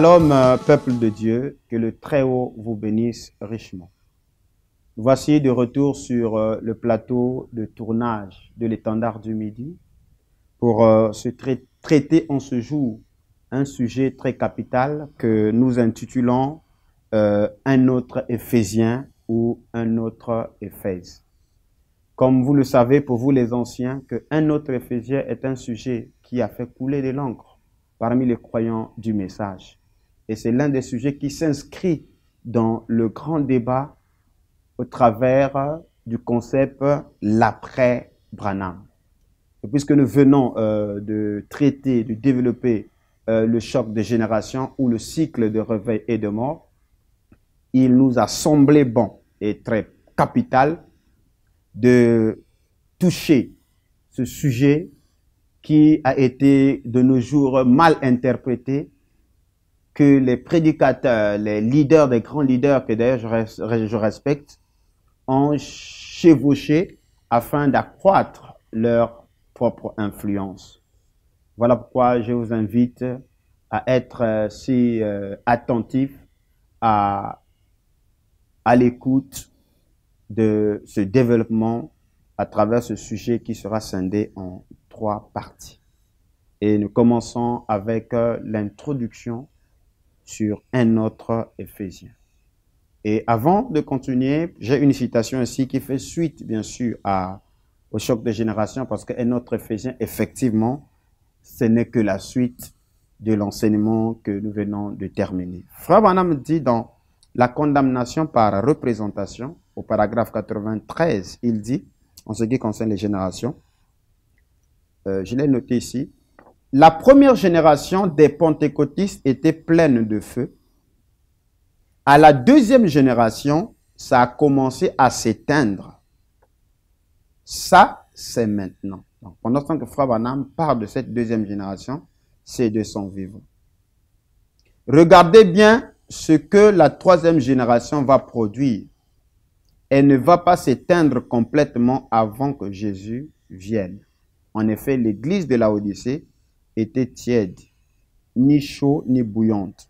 L'homme, euh, peuple de Dieu, que le Très-Haut vous bénisse richement. Voici de retour sur euh, le plateau de tournage de l'étendard du Midi pour euh, se traiter en ce jour un sujet très capital que nous intitulons Un autre Éphésien ou un autre Éphèse. Comme vous le savez, pour vous les anciens, que un autre Éphésien est un sujet qui a fait couler de l'encre parmi les croyants du message. Et c'est l'un des sujets qui s'inscrit dans le grand débat au travers euh, du concept euh, l'après Branham. puisque nous venons euh, de traiter, de développer le choc des générations ou le cycle de réveil et de mort, il nous a semblé bon et très capital de toucher ce sujet qui a été de nos jours mal interprété que les prédicateurs, les leaders, les grands leaders que d'ailleurs je, respecte, ont chevauché afin d'accroître leur propre influence. Voilà pourquoi je vous invite à être euh, si euh, attentif à, à l'écoute de ce développement à travers ce sujet qui sera scindé en trois parties. Et nous commençons avec euh, l'introduction sur un autre Éphésien. Et avant de continuer, j'ai une citation ici qui fait suite, bien sûr, à, au choc des générations, parce qu'un autre Éphésien, effectivement, ce n'est que la suite de l'enseignement que nous venons de terminer. Frère Banham dit dans La condamnation par représentation, au paragraphe 93, il dit, en ce qui concerne les générations, euh, je l'ai noté ici, la première génération des pentecôtistes était pleine de feu. À la deuxième génération, ça a commencé à s'éteindre. Ça, c'est maintenant. Donc, pendant que Frère Banham parle de cette deuxième génération, c'est de son vivant. Regardez bien ce que la troisième génération va produire. Elle ne va pas s'éteindre complètement avant que Jésus vienne. En effet, l'église de la Odyssée était tiède, ni chaud ni bouillante.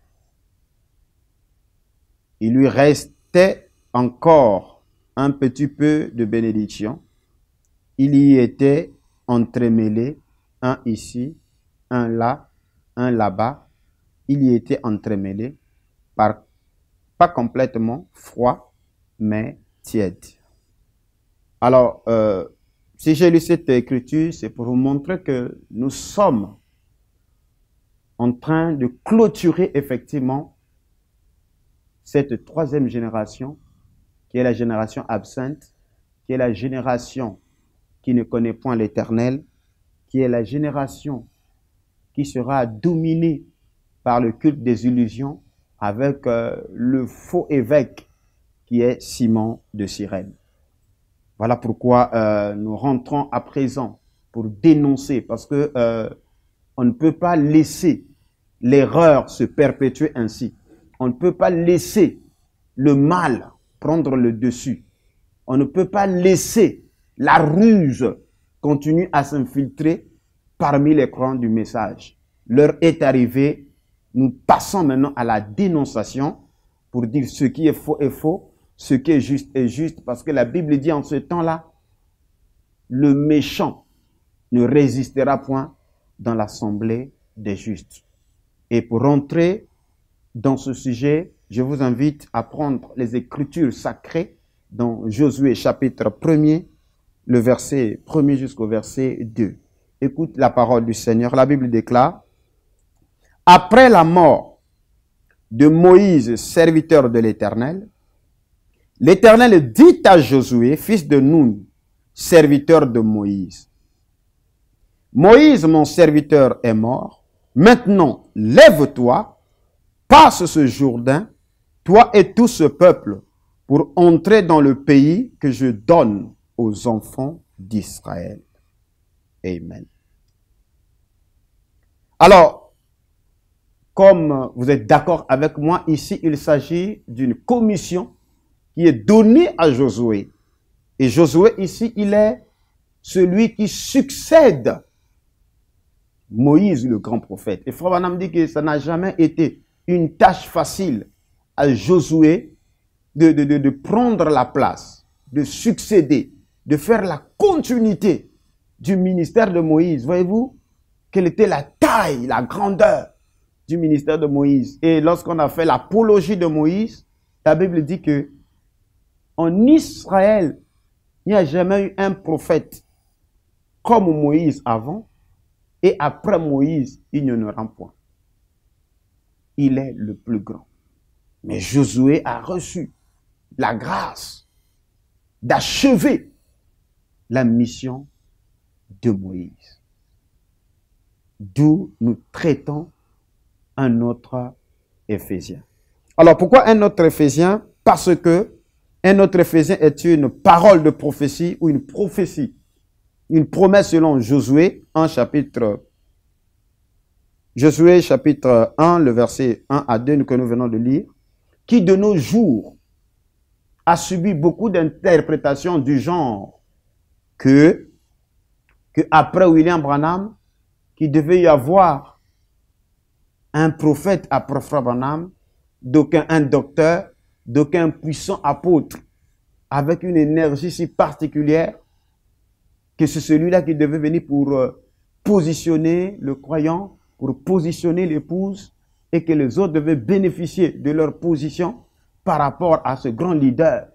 Il lui restait encore un petit peu de bénédiction. Il y était entremêlé, un ici, un là, un là-bas. Il y était entremêlé, par, pas complètement froid, mais tiède. Alors, euh, si j'ai lu cette écriture, c'est pour vous montrer que nous sommes en train de clôturer effectivement cette troisième génération, qui est la génération absente, qui est la génération qui ne connaît point l'Éternel, qui est la génération qui sera dominée par le culte des illusions avec euh, le faux évêque qui est Simon de Cyrène. Voilà pourquoi euh, nous rentrons à présent pour dénoncer, parce que euh, on ne peut pas laisser l'erreur se perpétue ainsi. On ne peut pas laisser le mal prendre le dessus. On ne peut pas laisser la ruse continuer à s'infiltrer parmi les croyants du message. L'heure est arrivée. Nous passons maintenant à la dénonciation pour dire ce qui est faux est faux, ce qui est juste est juste, parce que la Bible dit en ce temps-là, le méchant ne résistera point dans l'assemblée des justes. Et pour rentrer dans ce sujet, je vous invite à prendre les écritures sacrées dans Josué chapitre 1 le verset 1 jusqu'au verset 2. Écoute la parole du Seigneur. La Bible déclare, Après la mort de Moïse, serviteur de l'Éternel, l'Éternel dit à Josué, fils de Noun, serviteur de Moïse, Moïse, mon serviteur, est mort Maintenant, lève-toi, passe ce Jourdain, toi et tout ce peuple, pour entrer dans le pays que je donne aux enfants d'Israël. Amen. Alors, comme vous êtes d'accord avec moi, ici, il s'agit d'une commission qui est donnée à Josué. Et Josué, ici, il est celui qui succède Moïse, le grand prophète. Et Frère dit que ça n'a jamais été une tâche facile à Josué de, de prendre la place, de succéder, de faire la continuité du ministère de Moïse. Voyez-vous quelle était la taille, la grandeur du ministère de Moïse. Et lorsqu'on a fait l'apologie de Moïse, la Bible dit que en Israël, il n'y a jamais eu un prophète comme Moïse avant, et après Moïse, il ne en aura point. Il est le plus grand. Mais Josué a reçu la grâce d'achever la mission de Moïse. D'où nous traitons un autre Éphésien. Alors pourquoi un autre Éphésien Parce que un autre Éphésien est une parole de prophétie ou une prophétie une promesse selon Josué en chapitre Josué chapitre 1, le verset 1 à 2 que nous venons de lire, qui de nos jours a subi beaucoup d'interprétations du genre que, que après William Branham, qu'il devait y avoir un prophète après Frère Branham, d'aucun un docteur, d'aucun puissant apôtre, avec une énergie si particulière, que c'est celui-là qui devait venir pour euh, positionner le croyant, pour positionner l'épouse, et que les autres devaient bénéficier de leur position par rapport à ce grand leader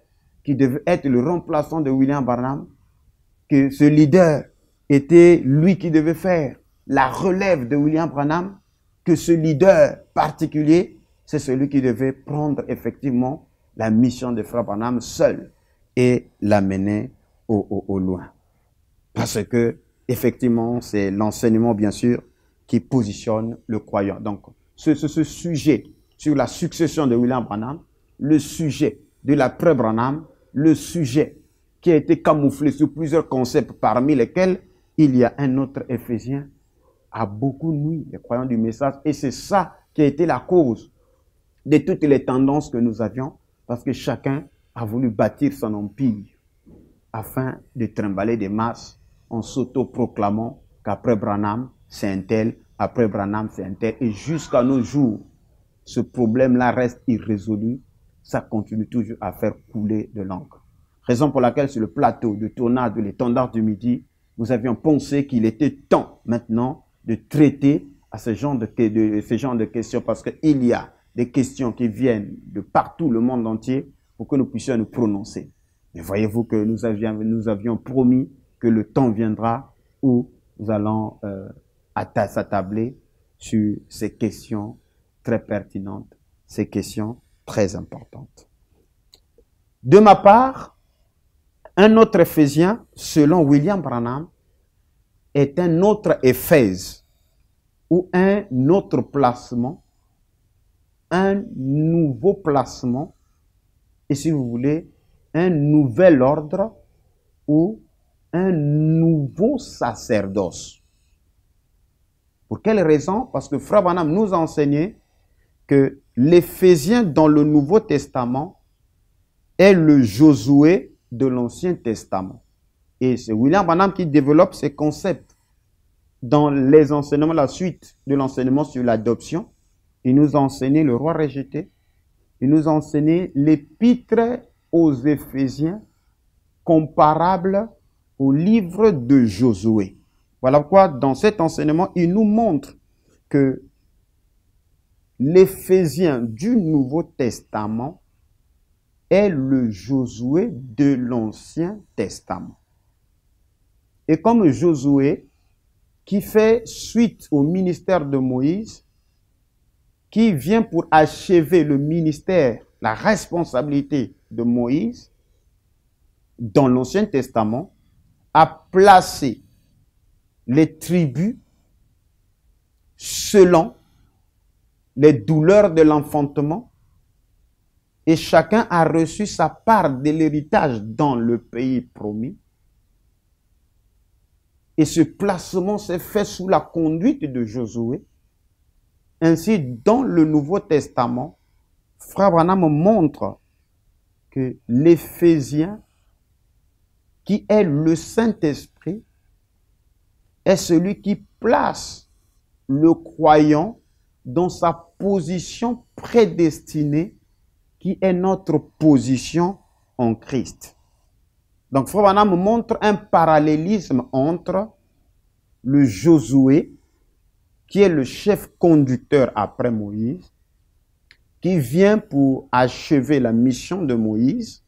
qui devait être le remplaçant de William Branham. que ce leader était lui qui devait faire la relève de William Branham, que ce leader particulier, c'est celui qui devait prendre effectivement la mission de Frère Branham seul et l'amener au loin. Parce que, effectivement, c'est l'enseignement, bien sûr, qui positionne le croyant. Donc, ce, sujet sur la succession de William Branham, le sujet de la preuve Branham, le sujet qui a été camouflé sous plusieurs concepts, parmi lesquels il y a un autre Éphésien, a beaucoup nuit les croyants du message. Et c'est ça qui a été la cause de toutes les tendances que nous avions, parce que chacun a voulu bâtir son empire afin de trimballer des masses en s'auto-proclamant qu'après Branham, c'est un tel, après Branham, c'est un tel. Et jusqu'à nos jours, ce problème-là reste irrésolu. Ça continue toujours à faire couler de l'encre. Raison pour laquelle sur le plateau de tournage de l'étendard du midi, nous avions pensé qu'il était temps maintenant de traiter à ce genre de, ce de questions parce qu'il y a des questions qui viennent de partout le monde entier pour que nous puissions nous prononcer. Mais voyez-vous que nous avions, nous avions promis le temps viendra où nous allons euh, s'attabler sur ces questions très pertinentes, ces questions très importantes. De ma part, un autre Éphésien, selon William Branham, est un autre Éphèse ou un autre placement, un nouveau placement, et si vous voulez, un nouvel ordre ou un nouveau sacerdoce. Pour quelle raison Parce que Frère nous a enseigné que l'Éphésien dans le Nouveau Testament est le Josué de l'Ancien Testament. Et c'est William Banham qui développe ces concepts dans les enseignements, la suite de l'enseignement sur l'adoption. Il nous a enseigné le roi rejeté. Il nous a enseigné l'épître aux Éphésiens comparable au livre de Josué. Voilà pourquoi dans cet enseignement, il nous montre que l'Éphésien du Nouveau Testament est le Josué de l'Ancien Testament. Et comme Josué, qui fait suite au ministère de Moïse, qui vient pour achever le ministère, la responsabilité de Moïse, dans l'Ancien Testament, a placé les tribus selon les douleurs de l'enfantement et chacun a reçu sa part de l'héritage dans le pays promis. Et ce placement s'est fait sous la conduite de Josué. Ainsi, dans le Nouveau Testament, Frère Branham montre que l'Éphésien qui est le Saint-Esprit, est celui qui place le croyant dans sa position prédestinée, qui est notre position en Christ. Donc, Frère me montre un parallélisme entre le Josué, qui est le chef conducteur après Moïse, qui vient pour achever la mission de Moïse,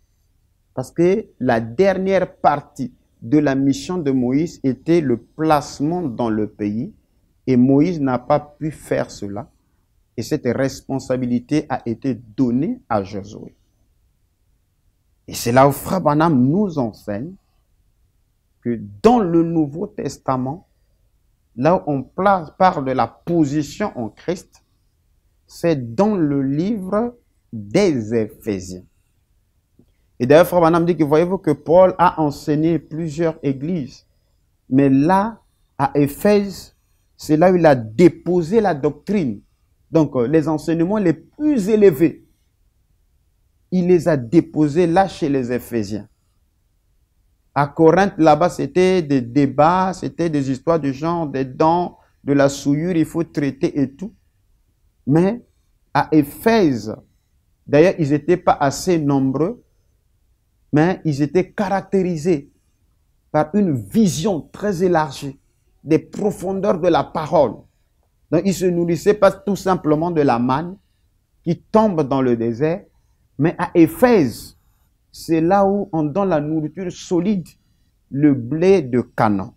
parce que la dernière partie de la mission de Moïse était le placement dans le pays et Moïse n'a pas pu faire cela. Et cette responsabilité a été donnée à Josué. Et c'est là où Frabanam nous enseigne que dans le Nouveau Testament, là où on parle de la position en Christ, c'est dans le livre des Éphésiens. Et d'ailleurs, Frère dit que voyez-vous que Paul a enseigné plusieurs églises. Mais là, à Éphèse, c'est là où il a déposé la doctrine. Donc, euh, les enseignements les plus élevés, il les a déposés là chez les Éphésiens. À Corinthe, là-bas, c'était des débats, c'était des histoires de genre des dents, de la souillure, il faut traiter et tout. Mais à Éphèse, d'ailleurs, ils n'étaient pas assez nombreux mais ils étaient caractérisés par une vision très élargie des profondeurs de la parole. Donc ils ne se nourrissaient pas tout simplement de la manne qui tombe dans le désert, mais à Éphèse, c'est là où on donne la nourriture solide, le blé de Canaan.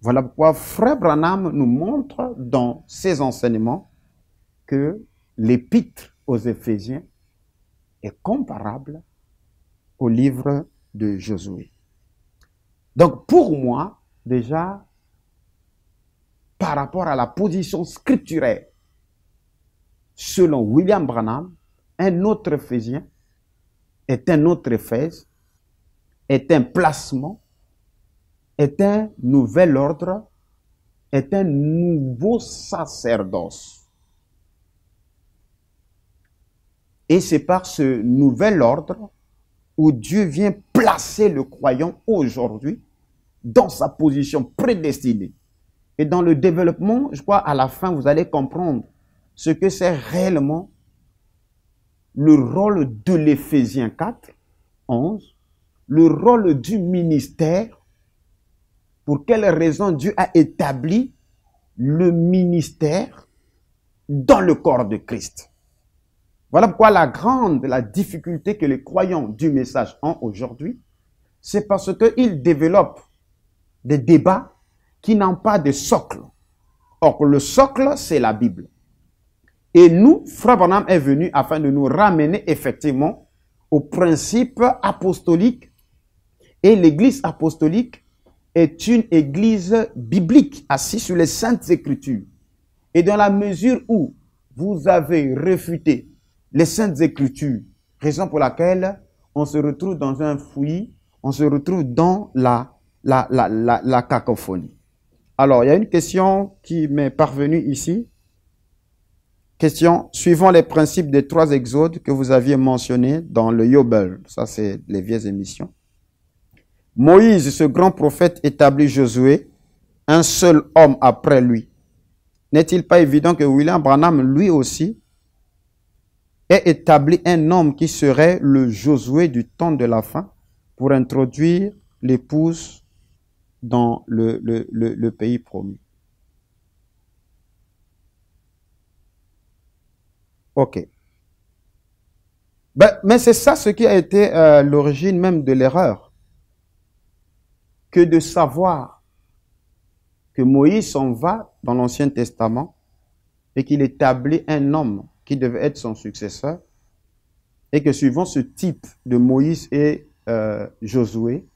Voilà pourquoi Frère Branham nous montre dans ses enseignements que l'épître aux Éphésiens est comparable au livre de Josué. Donc pour moi, déjà, par rapport à la position scripturaire, selon William Branham, un autre Ephésien est un autre Éphèse, est un placement, est un nouvel ordre, est un nouveau sacerdoce. Et c'est par ce nouvel ordre où Dieu vient placer le croyant aujourd'hui dans sa position prédestinée. Et dans le développement, je crois, à la fin, vous allez comprendre ce que c'est réellement le rôle de l'Éphésiens 4, 11, le rôle du ministère, pour quelle raison Dieu a établi le ministère dans le corps de Christ. Voilà pourquoi la grande, la difficulté que les croyants du message ont aujourd'hui, c'est parce qu'ils développent des débats qui n'ont pas de socle. Or, le socle, c'est la Bible. Et nous, Frère Bonham est venu afin de nous ramener effectivement au principe apostolique. Et l'église apostolique est une église biblique assise sur les saintes écritures. Et dans la mesure où vous avez réfuté les saintes écritures, raison pour laquelle on se retrouve dans un fouillis, on se retrouve dans la, la, cacophonie. Alors, il y a une question qui m'est parvenue ici. Question, suivant les principes des trois exodes que vous aviez mentionnés dans le Yobel, ça c'est les vieilles émissions, Moïse, ce grand prophète, établit Josué, un seul homme après lui. N'est-il pas évident que William Branham, lui aussi, et établit un homme qui serait le Josué du temps de la fin pour introduire l'épouse dans le, le, le, pays promis. Ok. Ben, mais c'est ça ce qui a été euh, l'origine même de l'erreur. Que de savoir que Moïse en va dans l'Ancien Testament et qu'il établit un homme qui devait être son successeur, et que suivant ce type de Moïse et euh, Josué,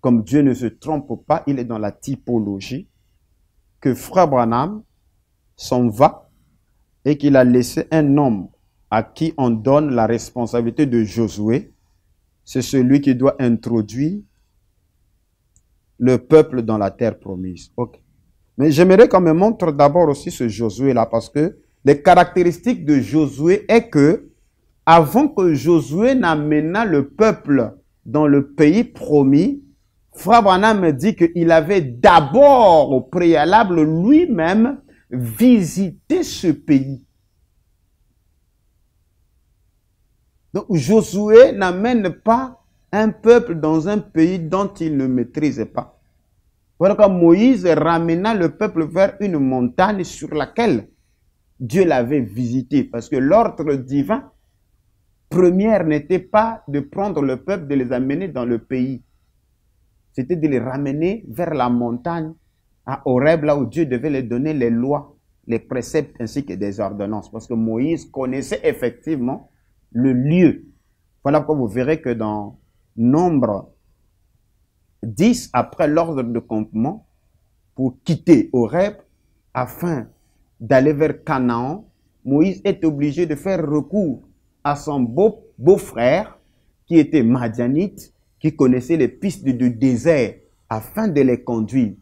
comme Dieu ne se trompe pas, il est dans la typologie, que Frère Branham s'en va et qu'il a laissé un homme à qui on donne la responsabilité de Josué, c'est celui qui doit introduire le peuple dans la terre promise. Mais j'aimerais qu'on me montre d'abord aussi ce Josué-là, parce que les caractéristiques de Josué est que, avant que Josué n'amène le peuple dans le pays promis, Frère me dit qu'il avait d'abord au préalable lui-même visité ce pays. Donc Josué n'amène pas un peuple dans un pays dont il ne maîtrise pas. Voilà quand Moïse ramena le peuple vers une montagne sur laquelle Dieu l'avait visité parce que l'ordre divin première n'était pas de prendre le peuple, de les amener dans le pays. C'était de les ramener vers la montagne, à Horeb, là où Dieu devait les donner les lois, les préceptes ainsi que des ordonnances. Parce que Moïse connaissait effectivement le lieu. Voilà pourquoi vous verrez que dans Nombre 10, après l'ordre de campement, pour quitter Horeb, afin d'aller vers Canaan, Moïse est obligé de faire recours à son beau-frère, qui était Madianite, qui connaissait les pistes du désert, afin de les conduire.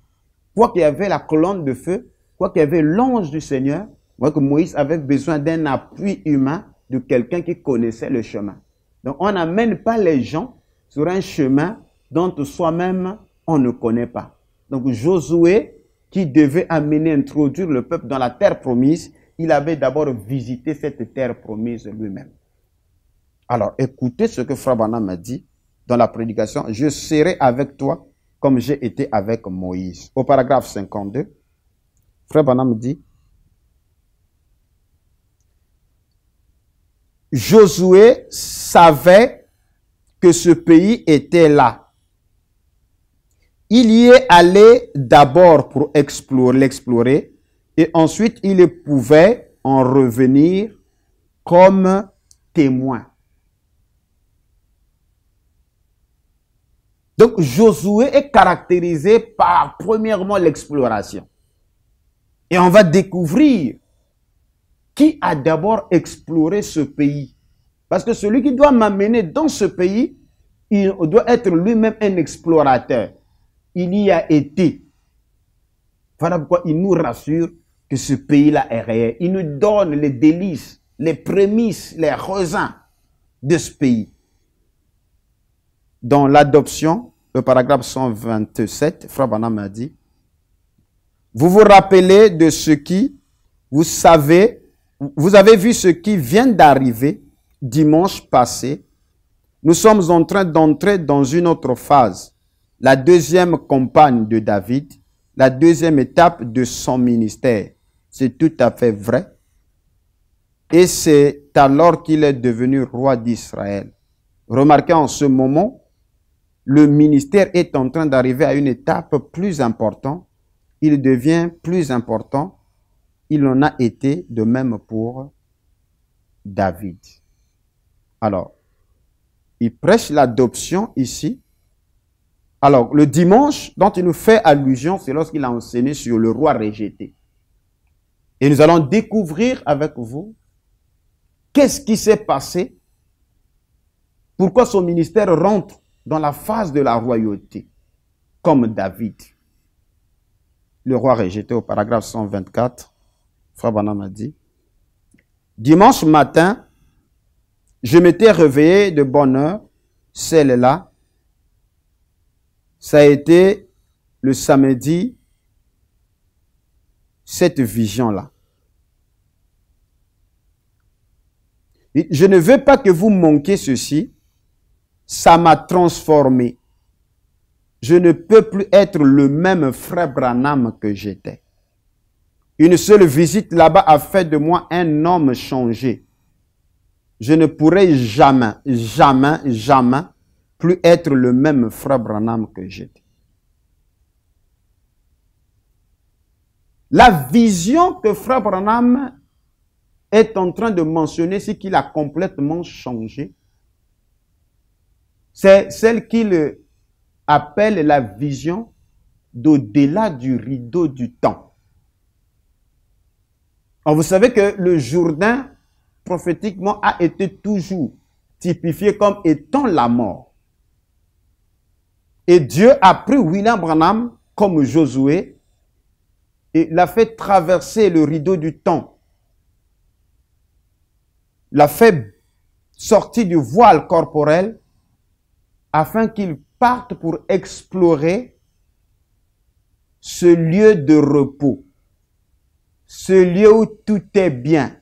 Quoi qu'il y avait la colonne de feu, quoi qu'il y avait l'ange du Seigneur, que Moïse avait besoin d'un appui humain de quelqu'un qui connaissait le chemin. Donc on n'amène pas les gens sur un chemin dont soi-même on ne connaît pas. Donc Josué qui devait amener, introduire le peuple dans la terre promise, il avait d'abord visité cette terre promise lui-même. Alors, écoutez ce que Frabana m'a dit dans la prédication. Je serai avec toi comme j'ai été avec Moïse. Au paragraphe 52, Frère Banham dit, Josué savait que ce pays était là. Il y est allé d'abord pour explorer, l'explorer, et ensuite il pouvait en revenir comme témoin. Donc Josué est caractérisé par, premièrement, l'exploration. Et on va découvrir qui a d'abord exploré ce pays. Parce que celui qui doit m'amener dans ce pays, il doit être lui-même un explorateur il y a été. Voilà pourquoi il nous rassure que ce pays-là est réel. Il nous donne les délices, les prémices, les raisins de ce pays. Dans l'adoption, le paragraphe 127, Frère Banam a dit, vous vous rappelez de ce qui, vous savez, vous avez vu ce qui vient d'arriver dimanche passé. Nous sommes en train d'entrer dans une autre phase la deuxième compagne de David, la deuxième étape de son ministère. C'est tout à fait vrai. Et c'est alors qu'il est devenu roi d'Israël. Remarquez en ce moment, le ministère est en train d'arriver à une étape plus importante. Il devient plus important. Il en a été de même pour David. Alors, il prêche l'adoption ici, alors, le dimanche dont il nous fait allusion, c'est lorsqu'il a enseigné sur le roi rejeté. Et nous allons découvrir avec vous qu'est-ce qui s'est passé, pourquoi son ministère rentre dans la phase de la royauté, comme David. Le roi rejeté au paragraphe 124, Frère Banam a dit, Dimanche matin, je m'étais réveillé de bonne heure, celle-là, ça a été le samedi, cette vision-là. Je ne veux pas que vous manquiez ceci. Ça m'a transformé. Je ne peux plus être le même frère Branham que j'étais. Une seule visite là-bas a fait de moi un homme changé. Je ne pourrai jamais, jamais, jamais plus être le même frère Branham que j'étais. La vision que frère Branham est en train de mentionner, c'est qu'il a complètement changé. C'est celle qu'il appelle la vision d'au-delà du rideau du temps. vous savez que le Jourdain prophétiquement a été toujours typifié comme étant la mort. Et Dieu a pris William Branham comme Josué et l'a fait traverser le rideau du temps. L'a fait sortir du voile corporel afin qu'il parte pour explorer ce lieu de repos, ce lieu où tout est bien.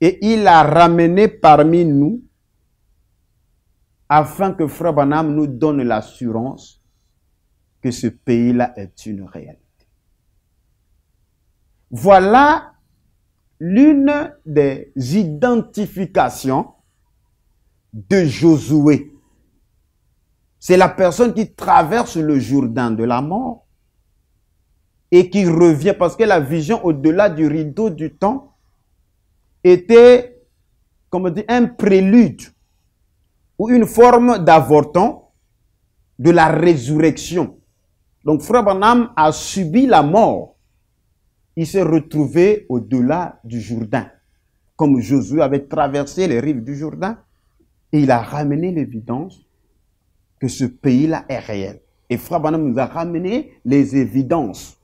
Et il a ramené parmi nous afin que Frère Banham nous donne l'assurance que ce pays-là est une réalité. Voilà l'une des identifications de Josué. C'est la personne qui traverse le Jourdain de la mort et qui revient parce que la vision au-delà du rideau du temps était, comme on dit, un prélude ou une forme d'avorton de la résurrection. Donc Frère Banham a subi la mort. Il s'est retrouvé au-delà du Jourdain. Comme Josué avait traversé les rives du Jourdain, et il a ramené l'évidence que ce pays-là est réel. Et Frère nous a ramené les évidences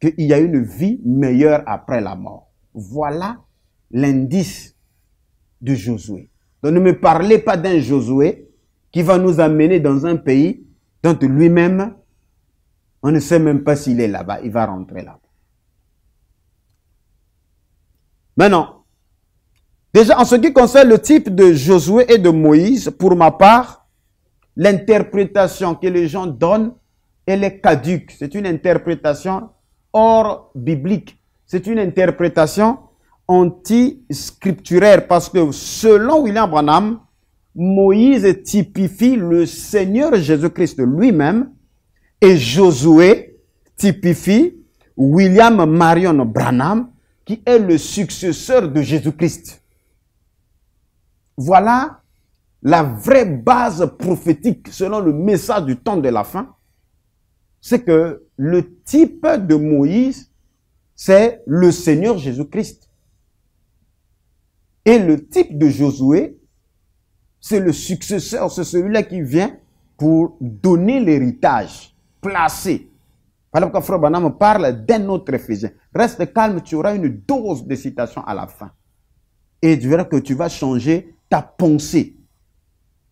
qu'il y a une vie meilleure après la mort. Voilà l'indice de Josué. Donc ne me parlez pas d'un Josué qui va nous amener dans un pays dont lui-même, on ne sait même pas s'il est là-bas, il va rentrer là-bas. Maintenant, déjà en ce qui concerne le type de Josué et de Moïse, pour ma part, l'interprétation que les gens donnent, elle est caduque. C'est une interprétation hors biblique. C'est une interprétation anti-scripturaire parce que selon William Branham, Moïse typifie le Seigneur Jésus-Christ lui-même et Josué typifie William Marion Branham qui est le successeur de Jésus-Christ. Voilà la vraie base prophétique selon le message du temps de la fin. C'est que le type de Moïse, c'est le Seigneur Jésus-Christ. Et le type de Josué, c'est le successeur, c'est celui-là qui vient pour donner l'héritage, placer. Voilà pourquoi Frère me parle d'un autre Éphésien. Reste calme, tu auras une dose de citations à la fin. Et tu verras que tu vas changer ta pensée.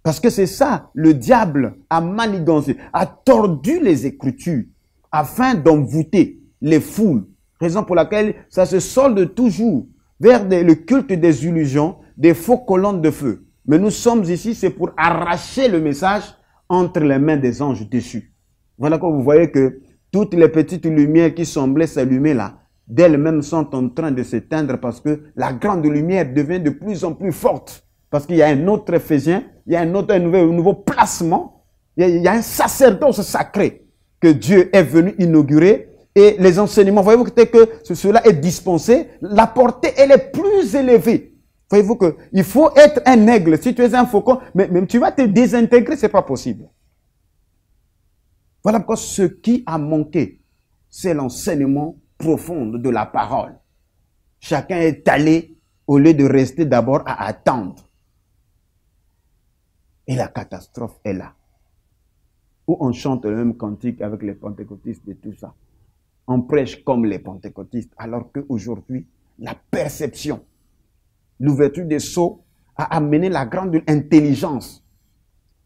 Parce que c'est ça, le diable a manigancé, a tordu les Écritures afin d'envoûter les foules. Raison pour laquelle ça se solde toujours vers le culte des illusions, des faux colonnes de feu. Mais nous sommes ici, c'est pour arracher le message entre les mains des anges déchus. Voilà quand vous voyez que toutes les petites lumières qui semblaient s'allumer là, d'elles-mêmes sont en train de s'éteindre parce que la grande lumière devient de plus en plus forte. Parce qu'il y a un autre Ephésien, il y a un autre nouveau, nouveau placement, il y a un sacerdoce sacré que Dieu est venu inaugurer et les enseignements, voyez-vous que cela est dispensé, la portée, elle est plus élevée. Voyez-vous qu'il faut être un aigle. Si tu es un faucon, mais, même tu vas te désintégrer, ce n'est pas possible. Voilà pourquoi ce qui a manqué, c'est l'enseignement profond de la parole. Chacun est allé au lieu de rester d'abord à attendre. Et la catastrophe est là. Où on chante le même cantique avec les pentecôtistes et tout ça on prêche comme les pentecôtistes, alors qu'aujourd'hui, la perception, l'ouverture des seaux, a amené la grande intelligence.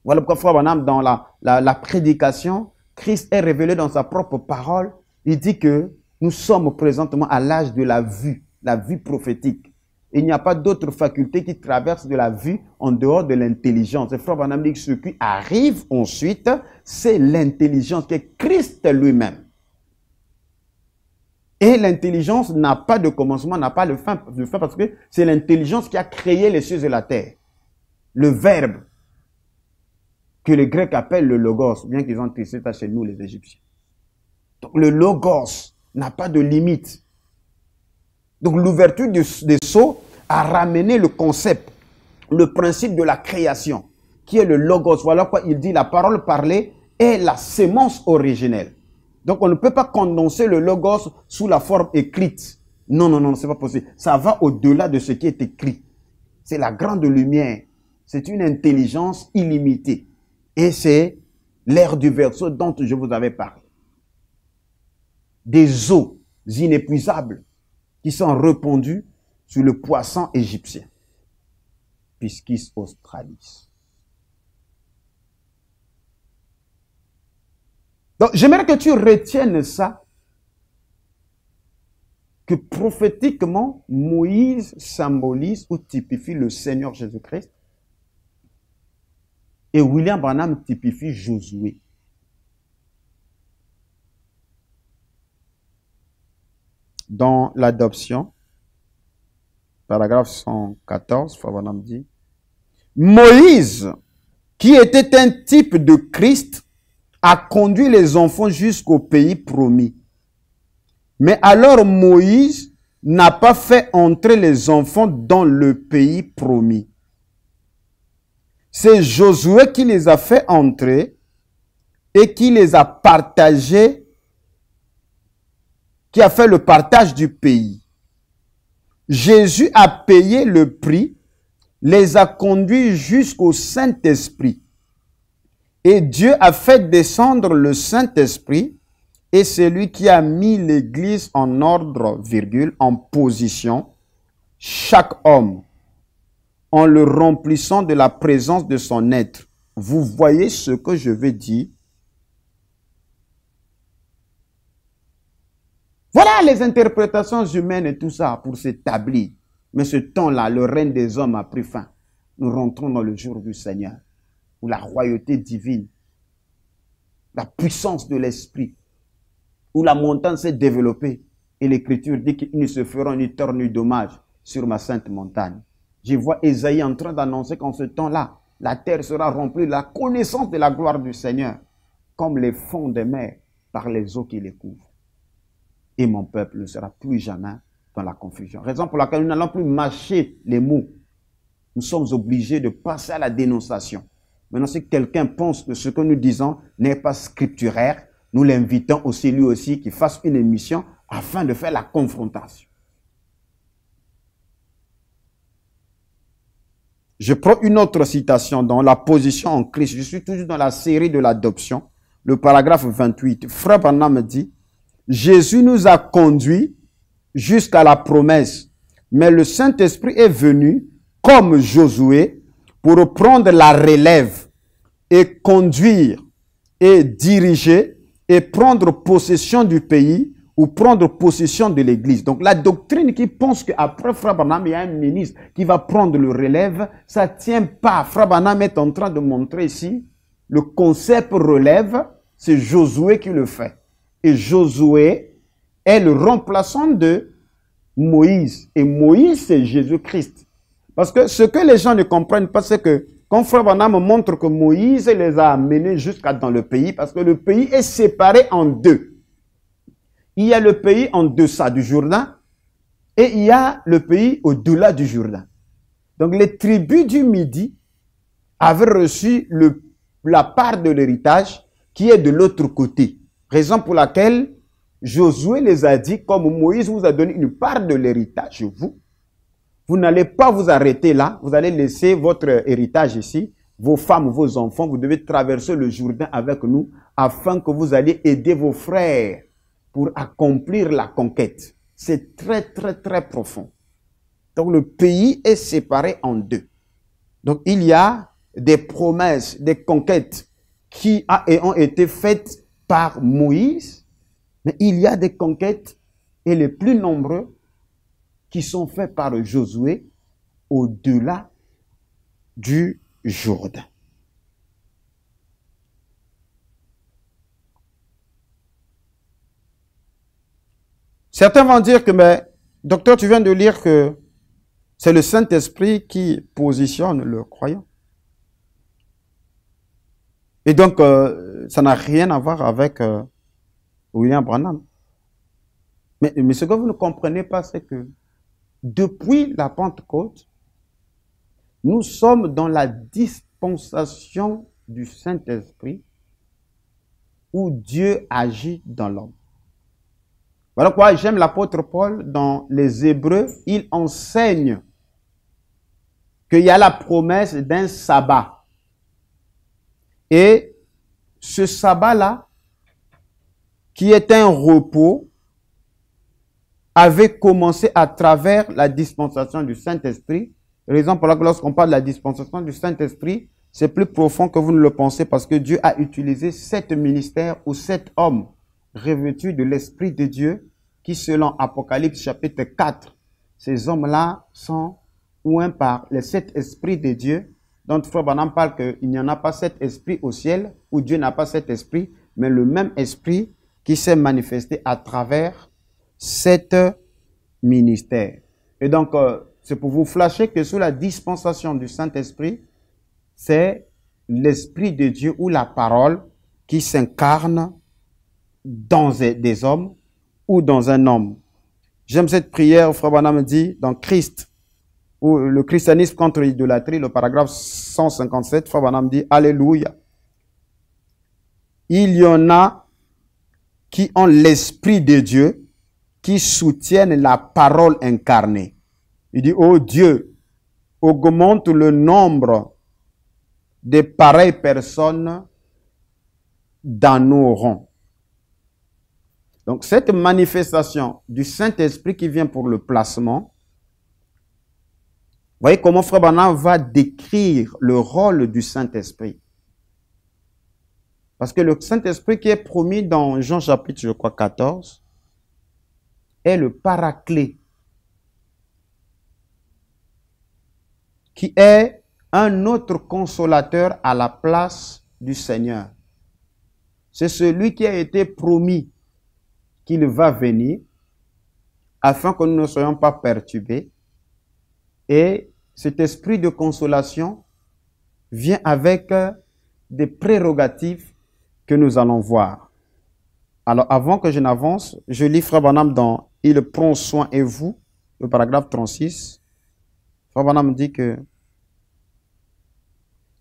Voilà pourquoi Frère dans la, prédication, Christ est révélé dans sa propre parole. Il dit que nous sommes présentement à l'âge de la vue, la vue prophétique. Il n'y a pas d'autre faculté qui traverse de la vue en dehors de l'intelligence. Et Frère Benham dit que ce qui arrive ensuite, c'est l'intelligence qui est Christ lui-même. Et l'intelligence n'a pas de commencement, n'a pas de fin, parce que c'est l'intelligence qui a créé les cieux et la terre. Le verbe que les Grecs appellent le logos, bien qu'ils ont testé ça chez nous, les Égyptiens. Donc le logos n'a pas de limite. Donc l'ouverture des, des sceaux a ramené le concept, le principe de la création, qui est le logos. Voilà quoi il dit, la parole parlée est la sémence originelle. Donc on ne peut pas condenser le logos sous la forme écrite. Non, non, non, c'est pas possible. Ça va au-delà de ce qui est écrit. C'est la grande lumière. C'est une intelligence illimitée. Et c'est l'air du verso dont je vous avais parlé. Des eaux inépuisables qui sont répandues sur le poisson égyptien. Puisqu'ils australis. Donc, j'aimerais que tu retiennes ça, que prophétiquement, Moïse symbolise ou typifie le Seigneur Jésus-Christ et William Branham typifie Josué. Dans l'adoption, paragraphe 114, Branham dit, Moïse, qui était un type de Christ, a conduit les enfants jusqu'au pays promis. Mais alors Moïse n'a pas fait entrer les enfants dans le pays promis. C'est Josué qui les a fait entrer et qui les a partagés, qui a fait le partage du pays. Jésus a payé le prix, les a conduits jusqu'au Saint-Esprit. Et Dieu a fait descendre le Saint-Esprit et lui qui a mis l'Église en ordre, virgule, en position, chaque homme, en le remplissant de la présence de son être. Vous voyez ce que je veux dire Voilà les interprétations humaines et tout ça pour s'établir. Mais ce temps-là, le règne des hommes a pris fin. Nous rentrons dans le jour du Seigneur la royauté divine, la puissance de l'esprit, où la montagne s'est développée. Et l'Écriture dit qu'ils ne se feront ni tort ni dommage sur ma sainte montagne. Je vois Esaïe en train d'annoncer qu'en ce temps-là, la terre sera remplie de la connaissance de la gloire du Seigneur, comme les fonds des mers par les eaux qui les couvrent. Et mon peuple ne sera plus jamais dans la confusion. Raison pour laquelle nous n'allons plus mâcher les mots. Nous sommes obligés de passer à la dénonciation. Maintenant, si quelqu'un pense que ce que nous disons n'est pas scripturaire, nous l'invitons aussi, lui aussi, qu'il fasse une émission afin de faire la confrontation. Je prends une autre citation dans la position en Christ. Je suis toujours dans la série de l'adoption, le paragraphe 28. Frère Bernard me dit, Jésus nous a conduits jusqu'à la promesse, mais le Saint-Esprit est venu comme Josué pour prendre la relève et conduire et diriger et prendre possession du pays ou prendre possession de l'Église. Donc la doctrine qui pense qu'après Frabanam, il y a un ministre qui va prendre le relève, ça ne tient pas. Frabanam est en train de montrer ici, le concept relève, c'est Josué qui le fait. Et Josué est le remplaçant de Moïse. Et Moïse, c'est Jésus-Christ. Parce que ce que les gens ne comprennent pas, c'est que quand Frère me montre que Moïse les a amenés jusqu'à dans le pays, parce que le pays est séparé en deux. Il y a le pays en deçà du Jourdain et il y a le pays au-delà du Jourdain. Donc les tribus du Midi avaient reçu la part de l'héritage qui est de l'autre côté. Raison pour laquelle Josué les a dit, comme Moïse vous a donné une part de l'héritage, vous, vous n'allez pas vous arrêter là, vous allez laisser votre héritage ici, vos femmes, vos enfants, vous devez traverser le Jourdain avec nous afin que vous alliez aider vos frères pour accomplir la conquête. C'est très, très, très profond. Donc le pays est séparé en deux. Donc il y a des promesses, des conquêtes qui ont été faites par Moïse, mais il y a des conquêtes, et les plus nombreux, qui sont faits par Josué au-delà du Jourdain. Certains vont dire que, mais, docteur, tu viens de lire que c'est le Saint-Esprit qui positionne le croyant. Et donc, euh, ça n'a rien à voir avec euh, William Branham. mais ce que vous ne comprenez pas, c'est que depuis la Pentecôte, nous sommes dans la dispensation du Saint-Esprit où Dieu agit dans l'homme. Voilà pourquoi j'aime l'apôtre Paul dans les Hébreux. Il enseigne qu'il y a la promesse d'un sabbat. Et ce sabbat-là, qui est un repos, avait commencé à travers la dispensation du Saint-Esprit. Raison pour laquelle lorsqu'on parle de la dispensation du Saint-Esprit, c'est plus profond que vous ne le pensez parce que Dieu a utilisé sept ministères ou sept hommes revêtus de l'Esprit de Dieu qui, selon Apocalypse chapitre 4, ces hommes-là sont ou un par les sept esprits de Dieu. Donc, Frère parle qu'il n'y en a pas sept esprits au ciel, ou Dieu n'a pas sept esprits, mais le même esprit qui s'est manifesté à travers sept ministère. Et donc, euh, c'est pour vous flasher que sous la dispensation du Saint-Esprit, c'est l'Esprit de Dieu ou la parole qui s'incarne dans des hommes ou dans un homme. J'aime cette prière, Frère dit, dans Christ, ou le christianisme contre l'idolâtrie, le paragraphe 157, Frère Banam dit, Alléluia. Il y en a qui ont l'Esprit de Dieu, qui soutiennent la parole incarnée. Il dit, oh Dieu, augmente le nombre de pareilles personnes dans nos rangs. Donc cette manifestation du Saint-Esprit qui vient pour le placement, voyez comment Frère va décrire le rôle du Saint-Esprit. Parce que le Saint-Esprit qui est promis dans Jean chapitre, je crois, 14, est le paraclet, qui est un autre consolateur à la place du Seigneur. C'est celui qui a été promis qu'il va venir afin que nous ne soyons pas perturbés. Et cet esprit de consolation vient avec euh, des prérogatives que nous allons voir. Alors avant que je n'avance, je lis Frère Bonhomme dans il prend soin et vous, le paragraphe 36, me dit que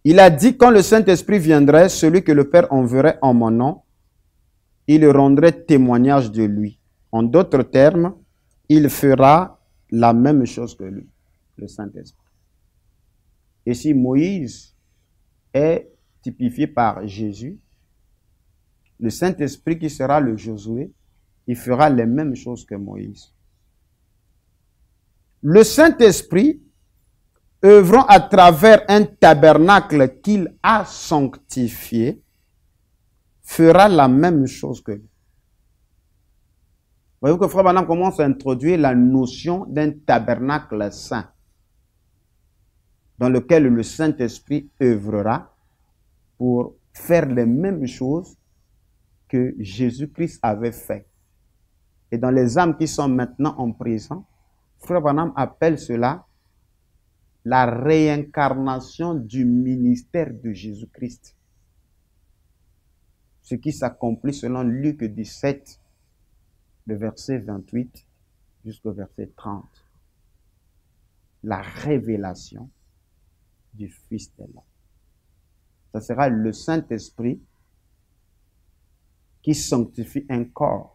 il a dit quand le Saint-Esprit viendrait, celui que le Père enverrait en mon nom, il rendrait témoignage de lui. En d'autres termes, il fera la même chose que lui, le Saint-Esprit. Et si Moïse est typifié par Jésus, le Saint-Esprit qui sera le Josué il fera les mêmes choses que Moïse. Le Saint-Esprit, œuvrant à travers un tabernacle qu'il a sanctifié, fera la même chose que lui. Voyez que Frère Banham commence à introduire la notion d'un tabernacle saint dans lequel le Saint-Esprit œuvrera pour faire les mêmes choses que Jésus-Christ avait faites et dans les âmes qui sont maintenant en prison, Frère Branham appelle cela la réincarnation du ministère de Jésus-Christ. Ce qui s'accomplit selon Luc 17, le verset 28 jusqu'au verset 30. La révélation du Fils de l'homme. Ça sera le Saint-Esprit qui sanctifie un corps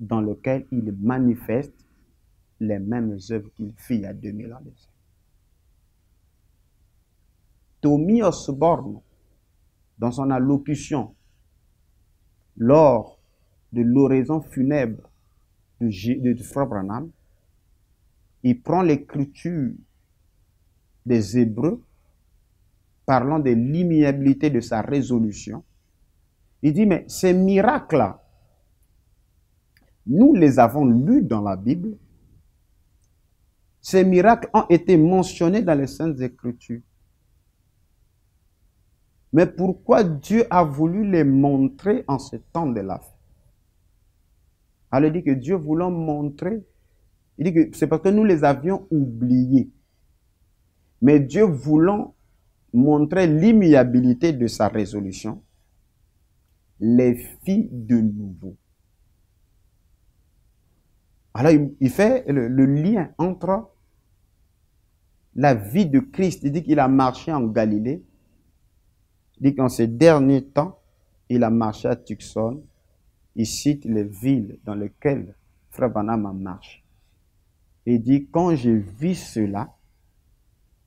dans lequel il manifeste les mêmes œuvres qu'il fit il y a 2000 ans Tommy Osborne, dans son allocution, lors de l'oraison funèbre de, Frère Branham, il prend l'écriture des Hébreux, parlant de l'immuabilité de sa résolution. Il dit, mais ces miracles-là, nous les avons lus dans la Bible. Ces miracles ont été mentionnés dans les Saintes Écritures. Mais pourquoi Dieu a voulu les montrer en ce temps de la fin Alors dit que Dieu voulant montrer, il dit que c'est parce que nous les avions oubliés. Mais Dieu voulant montrer l'immuabilité de sa résolution, les fit de nouveau. Alors il, fait le, lien entre la vie de Christ. Il dit qu'il a marché en Galilée. Il dit qu'en ces derniers temps, il a marché à Tucson. Il cite les villes dans lesquelles Frère marche. marche. Il dit, quand j'ai vu cela,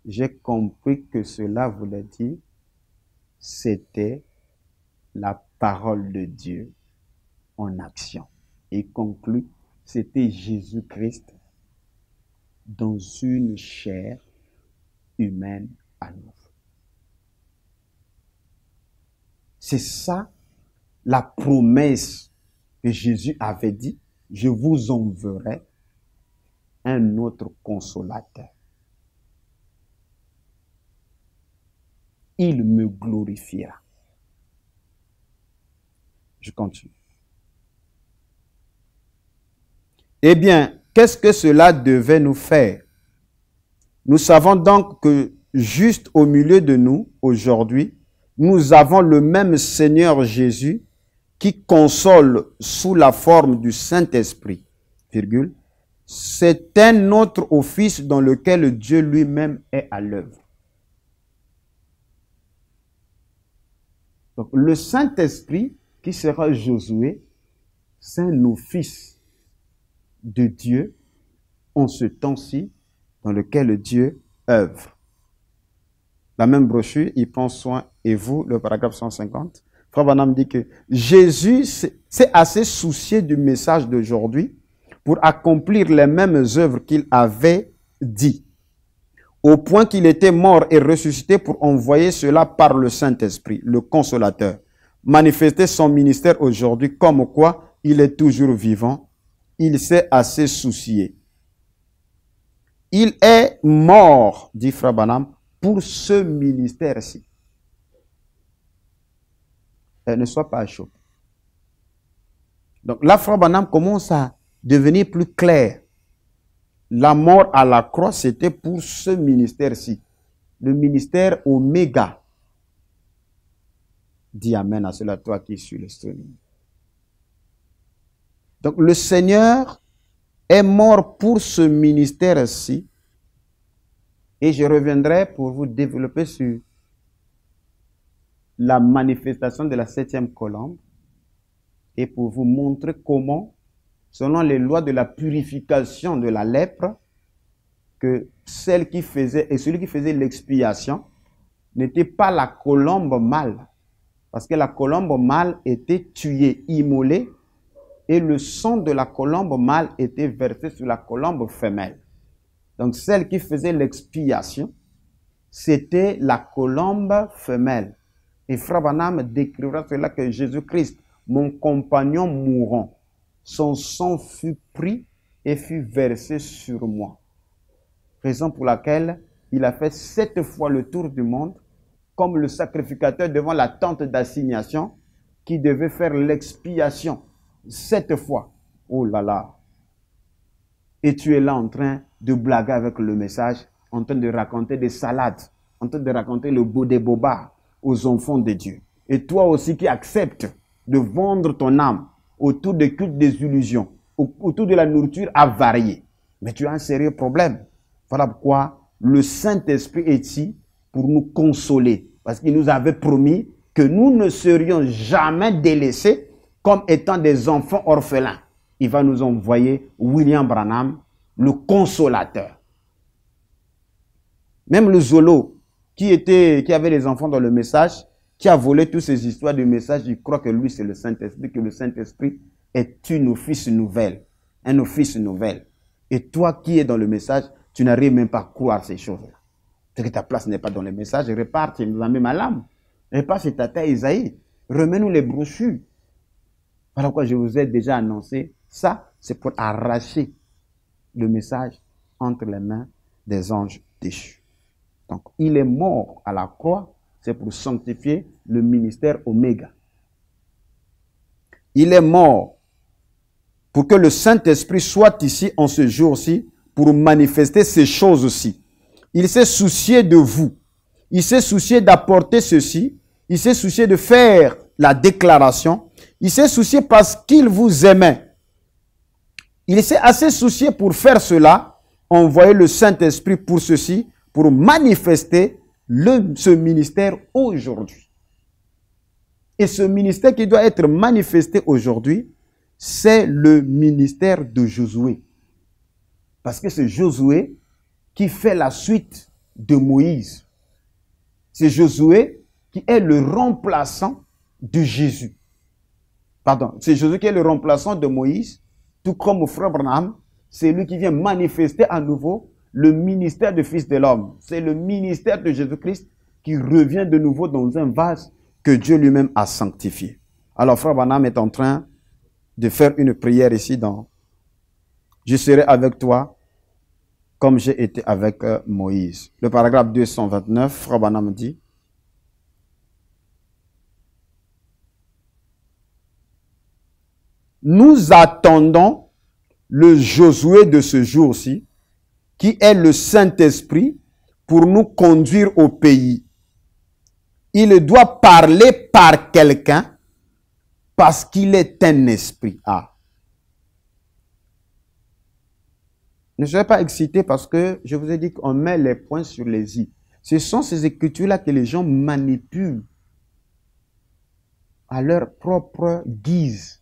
j'ai compris que cela voulait dire, c'était la parole de Dieu en action. Il conclut c'était Jésus-Christ dans une chair humaine à nous. C'est ça la promesse que Jésus avait dit, je vous enverrai un autre consolateur. Il me glorifiera. Je continue. Eh bien, qu'est-ce que cela devait nous faire Nous savons donc que juste au milieu de nous, aujourd'hui, nous avons le même Seigneur Jésus qui console sous la forme du Saint-Esprit. C'est un autre office dans lequel Dieu lui-même est à l'œuvre. Donc, le Saint-Esprit qui sera Josué, c'est un office de Dieu en ce temps-ci dans lequel Dieu œuvre. La même brochure, il prend soin, et vous, le paragraphe 150, Frère dit que Jésus s'est assez soucié du message d'aujourd'hui pour accomplir les mêmes œuvres qu'il avait dit, au point qu'il était mort et ressuscité pour envoyer cela par le Saint-Esprit, le consolateur, manifester son ministère aujourd'hui comme quoi il est toujours vivant il s'est assez soucié. Il est mort, dit Frabanam, pour ce ministère-ci. Eh, ne sois pas chaud. Donc là, Frabanam commence à devenir plus clair. La mort à la croix, c'était pour ce ministère-ci. Le ministère Oméga. Dis Amen à cela, toi qui suis le streaming. Donc le Seigneur est mort pour ce ministère-ci. Et je reviendrai pour vous développer sur la manifestation de la septième colombe et pour vous montrer comment, selon les lois de la purification de la lèpre, que celle qui faisait et celui qui faisait l'expiation n'était pas la colombe mâle, parce que la colombe mâle était tuée, immolée, et le sang de la colombe mâle était versé sur la colombe femelle. Donc celle qui faisait l'expiation, c'était la colombe femelle. Et Frabanam décrira cela que Jésus-Christ, mon compagnon mourant, son sang fut pris et fut versé sur moi. Raison pour laquelle il a fait sept fois le tour du monde, comme le sacrificateur devant la tente d'assignation qui devait faire l'expiation cette fois. Oh là là. Et tu es là en train de blaguer avec le message, en train de raconter des salades, en train de raconter le beau des bobards aux enfants de Dieu. Et toi aussi qui acceptes de vendre ton âme autour de cultes des illusions, autour de la nourriture avariée. Mais tu as un sérieux problème. Voilà pourquoi le Saint-Esprit est ici pour nous consoler. Parce qu'il nous avait promis que nous ne serions jamais délaissés comme étant des enfants orphelins. Il va nous envoyer William Branham, le consolateur. Même le Zolo, qui, était, qui avait les enfants dans le message, qui a volé toutes ces histoires de message, il croit que lui, c'est le Saint-Esprit, que le Saint-Esprit est une office nouvelle, un office nouvelle. Et toi qui es dans le message, tu n'arrives même pas à croire ces choses-là. ta place n'est pas dans le message. Repars, tu nous amènes à l'âme. Repars ta tête, Isaïe. Remets-nous les brochures. Voilà quoi, je vous ai déjà annoncé ça, c'est pour arracher le message entre les mains des anges déchus. Donc, il est mort à la croix, c'est pour sanctifier le ministère Oméga. Il est mort pour que le Saint-Esprit soit ici en ce jour-ci pour manifester ces choses aussi. Il s'est soucié de vous. Il s'est soucié d'apporter ceci. Il s'est soucié de faire la déclaration il s'est soucié parce qu'il vous aimait. Il s'est assez soucié pour faire cela, envoyer le Saint-Esprit pour ceci, pour manifester le, ce ministère aujourd'hui. Et ce ministère qui doit être manifesté aujourd'hui, c'est le ministère de Josué. Parce que c'est Josué qui fait la suite de Moïse. C'est Josué qui est le remplaçant de Jésus c'est Jésus qui est le remplaçant de Moïse, tout comme frère Branham, c'est lui qui vient manifester à nouveau le ministère du Fils de l'homme. C'est le ministère de Jésus-Christ qui revient de nouveau dans un vase que Dieu lui-même a sanctifié. Alors, frère Branham est en train de faire une prière ici dans Je serai avec toi comme j'ai été avec euh, Moïse. Le paragraphe 229, frère Branham dit nous attendons le Josué de ce jour-ci, qui est le Saint-Esprit, pour nous conduire au pays. Il doit parler par quelqu'un parce qu'il est un esprit. Ah. Ne soyez pas excité parce que je vous ai dit qu'on met les points sur les i. Ce sont ces écritures-là que les gens manipulent à leur propre guise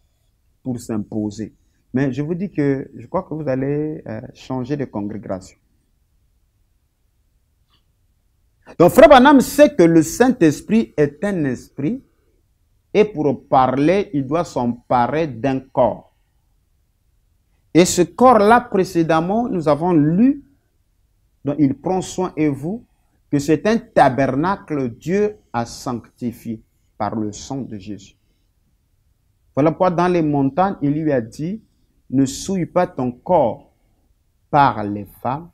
pour s'imposer. Mais je vous dis que je crois que vous allez euh, changer de congrégation. Donc, Frère Banam sait que le Saint-Esprit est un esprit et pour parler, il doit s'emparer d'un corps. Et ce corps-là, précédemment, nous avons lu, dont il prend soin et vous, que c'est un tabernacle Dieu a sanctifié par le sang de Jésus. Voilà pourquoi dans les montagnes, il lui a dit, ne souille pas ton corps par les femmes,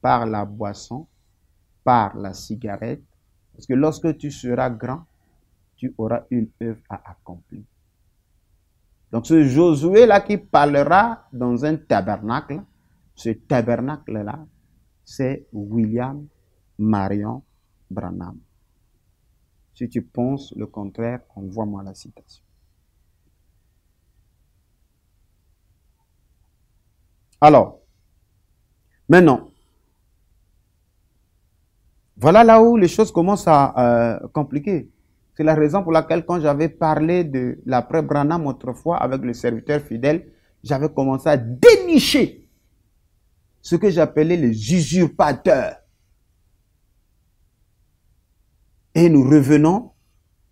par la boisson, par la cigarette, parce que lorsque tu seras grand, tu auras une œuvre à accomplir. Donc ce Josué-là qui parlera dans un tabernacle, ce tabernacle-là, c'est William Marion Branham. Si tu penses le contraire, envoie-moi la citation. Alors, maintenant, voilà là où les choses commencent à euh, compliquer. C'est la raison pour laquelle quand j'avais parlé de l'après Branham autrefois avec le serviteur fidèle, j'avais commencé à dénicher ce que j'appelais les usurpateurs. Et nous revenons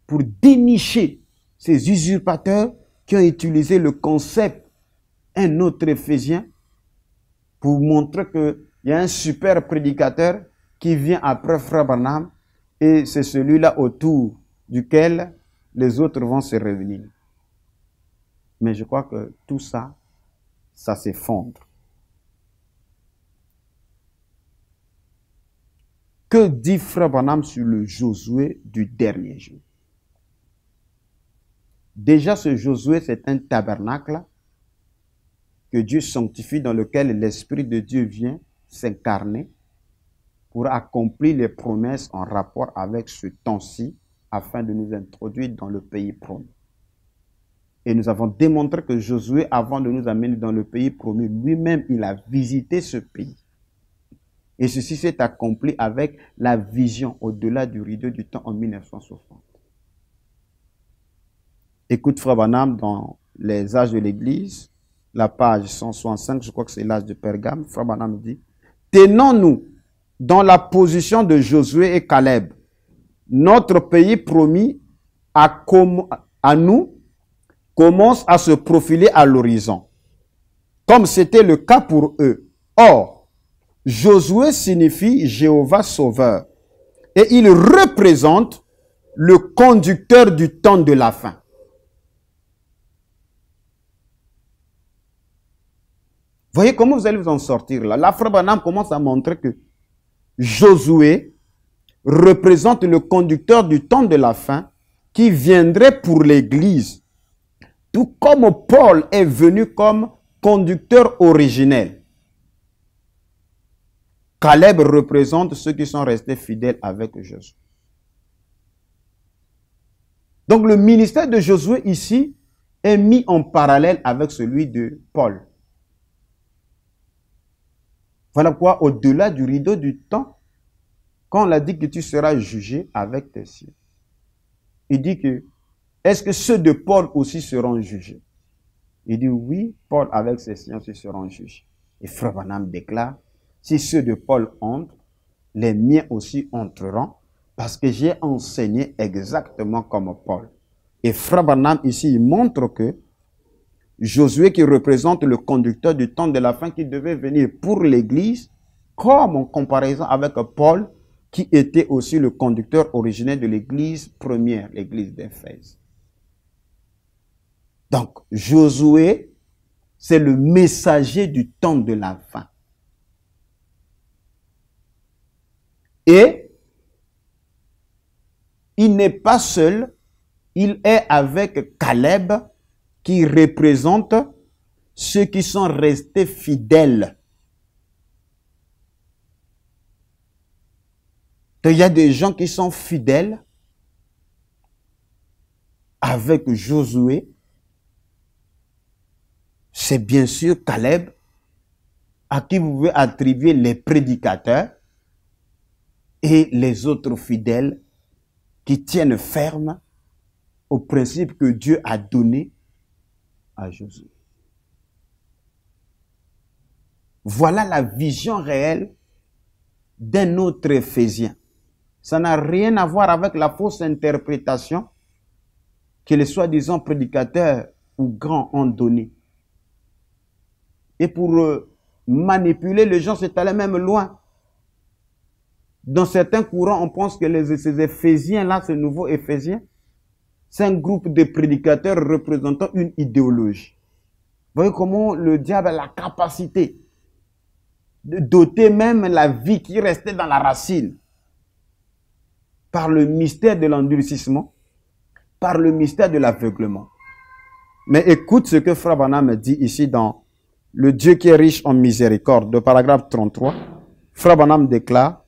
pour dénicher ces usurpateurs qui ont utilisé le concept, un autre Éphésien, pour montrer qu'il y a un super prédicateur qui vient après Frère et c'est celui-là autour duquel les autres vont se réunir. Mais je crois que tout ça, ça s'effondre. Que dit Frère Banham sur le Josué du dernier jour Déjà, ce Josué, c'est un tabernacle que Dieu sanctifie, dans lequel l'Esprit de Dieu vient s'incarner pour accomplir les promesses en rapport avec ce temps-ci, afin de nous introduire dans le pays promis. Et nous avons démontré que Josué, avant de nous amener dans le pays promis, lui-même, il a visité ce pays. Et ceci s'est accompli avec la vision au-delà du rideau du temps en 1960. Écoute Frère Banam, dans les âges de l'Église, la page 165, je crois que c'est l'âge de Pergame, Frère nous dit, Tenons-nous dans la position de Josué et Caleb, notre pays promis à, à nous commence à se profiler à l'horizon, comme c'était le cas pour eux. Or, Josué signifie Jéhovah Sauveur, et il représente le conducteur du temps de la fin. Voyez comment vous allez vous en sortir là. lafro Banam commence à montrer que Josué représente le conducteur du temps de la fin qui viendrait pour l'Église, tout comme Paul est venu comme conducteur originel. Caleb représente ceux qui sont restés fidèles avec Josué. Donc le ministère de Josué ici est mis en parallèle avec celui de Paul. Voilà pourquoi, au-delà du rideau du temps, quand on a dit que tu seras jugé avec tes siens, il dit que, est-ce que ceux de Paul aussi seront jugés Il dit oui, Paul avec ses siens, sciences seront jugés. Et Frère déclare, si ceux de Paul entrent, les miens aussi entreront, parce que j'ai enseigné exactement comme Paul. Et Frère ici, il montre que Josué qui représente le conducteur du temps de la fin qui devait venir pour l'Église, comme en comparaison avec Paul qui était aussi le conducteur originaire de l'Église première, l'Église d'Éphèse. Donc, Josué, c'est le messager du temps de la fin. Et il n'est pas seul, il est avec Caleb, qui représente ceux qui sont restés fidèles. Il y a des gens qui sont fidèles avec Josué. C'est bien sûr Caleb, à qui vous pouvez attribuer les prédicateurs et les autres fidèles qui tiennent ferme au principe que Dieu a donné à Voilà la vision réelle d'un autre Éphésien. Ça n'a rien à voir avec la fausse interprétation que les soi-disant prédicateurs ou grands ont donnée. Et pour euh, manipuler les gens, c'est allé même loin. Dans certains courants, on pense que les, ces Éphésiens-là, ces nouveaux Éphésiens, c'est un groupe de prédicateurs représentant une idéologie. Vous voyez comment le diable a la capacité de doter même la vie qui restait dans la racine par le mystère de l'endurcissement, par le mystère de l'aveuglement. Mais écoute ce que Frère me dit ici dans Le Dieu qui est riche en miséricorde, de paragraphe 33. Frère déclare,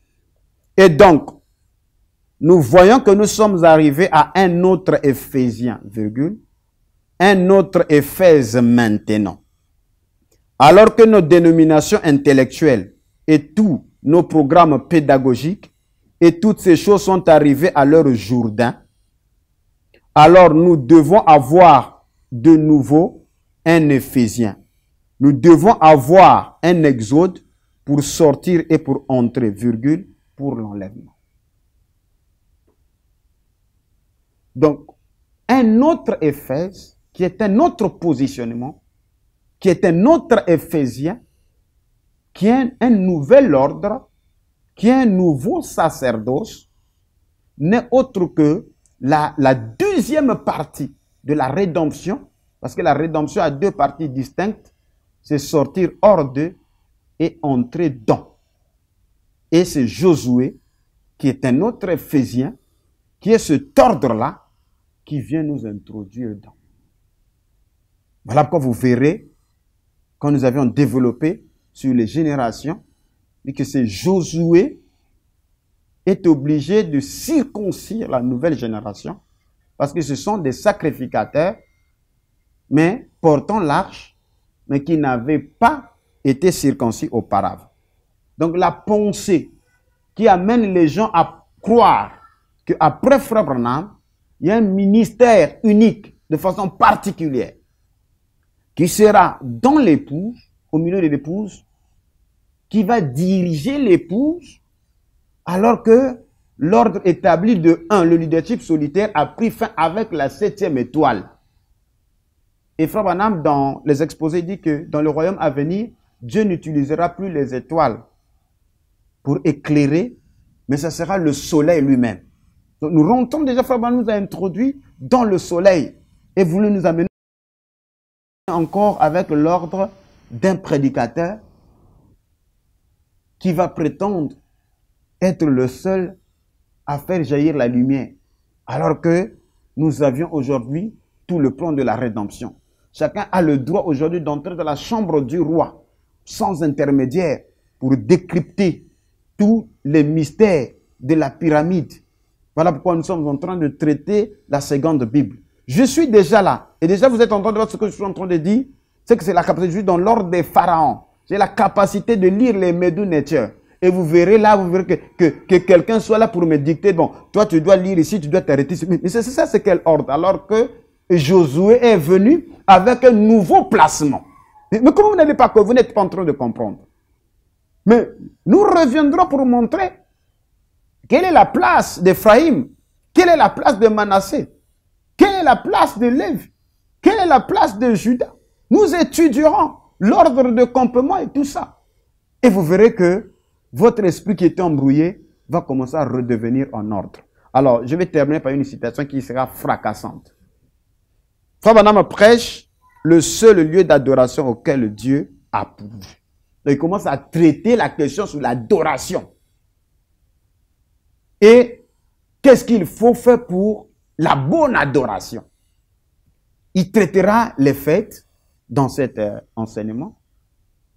Et donc, nous voyons que nous sommes arrivés à un autre Éphésien, virgule, un autre Éphèse maintenant. Alors que nos dénominations intellectuelles et tous nos programmes pédagogiques et toutes ces choses sont arrivées à leur Jourdain, alors nous devons avoir de nouveau un Éphésien. Nous devons avoir un exode pour sortir et pour entrer, virgule, pour l'enlèvement. Donc, un autre Éphèse, qui est un autre positionnement, qui est un autre Éphésien, qui est un, nouvel ordre, qui est un nouveau sacerdoce, n'est autre que la, deuxième partie de la rédemption, parce que la rédemption a deux parties distinctes, c'est sortir hors d'eux et entrer dans. Et c'est Josué, qui est un autre Éphésien, qui est ce ordre-là, qui vient nous introduire dans. Voilà pourquoi vous verrez, quand nous avions développé sur les générations, que c'est Josué est obligé de circoncire la nouvelle génération, parce que ce sont des sacrificateurs, mais portant l'arche, mais qui n'avaient pas été circoncis auparavant. Donc la pensée qui amène les gens à croire qu'après Frère Branham, il y a un ministère unique, de façon particulière, qui sera dans l'épouse, au milieu de l'épouse, qui va diriger l'épouse, alors que l'ordre établi de 1, le leadership solitaire, a pris fin avec la septième étoile. Et Frère Banham, dans les exposés, dit que dans le royaume à venir, Dieu n'utilisera plus les étoiles pour éclairer, mais ce sera le soleil lui-même nous rentrons déjà, Frère nous a introduit dans le soleil et voulu nous amener encore avec l'ordre d'un prédicateur qui va prétendre être le seul à faire jaillir la lumière, alors que nous avions aujourd'hui tout le plan de la rédemption. Chacun a le droit aujourd'hui d'entrer dans la chambre du roi, sans intermédiaire, pour décrypter tous les mystères de la pyramide voilà pourquoi nous sommes en train de traiter la seconde Bible. Je suis déjà là. Et déjà, vous êtes en train de voir ce que je suis en train de dire. C'est que c'est la capacité, je suis dans l'ordre des pharaons. J'ai la capacité de lire les médus Nature. Et vous verrez là, vous verrez que, quelqu'un soit là pour me dicter, bon, toi tu dois lire ici, tu dois t'arrêter ici. Mais c'est ça, c'est quel ordre Alors que Josué est venu avec un nouveau placement. Mais, comment vous n'avez pas, que vous n'êtes pas en train de comprendre. Mais nous reviendrons pour montrer quelle est la place d'Ephraïm Quelle est la place de Manassé Quelle est la place de Lévi Quelle est la place de Judas Nous étudierons l'ordre de campement et tout ça. Et vous verrez que votre esprit qui était embrouillé va commencer à redevenir en ordre. Alors, je vais terminer par une citation qui sera fracassante. Frère prêche le seul lieu d'adoration auquel Dieu a pourvu. Il commence à traiter la question sur l'adoration. Et qu'est-ce qu'il faut faire pour la bonne adoration Il traitera les fêtes dans cet euh, enseignement.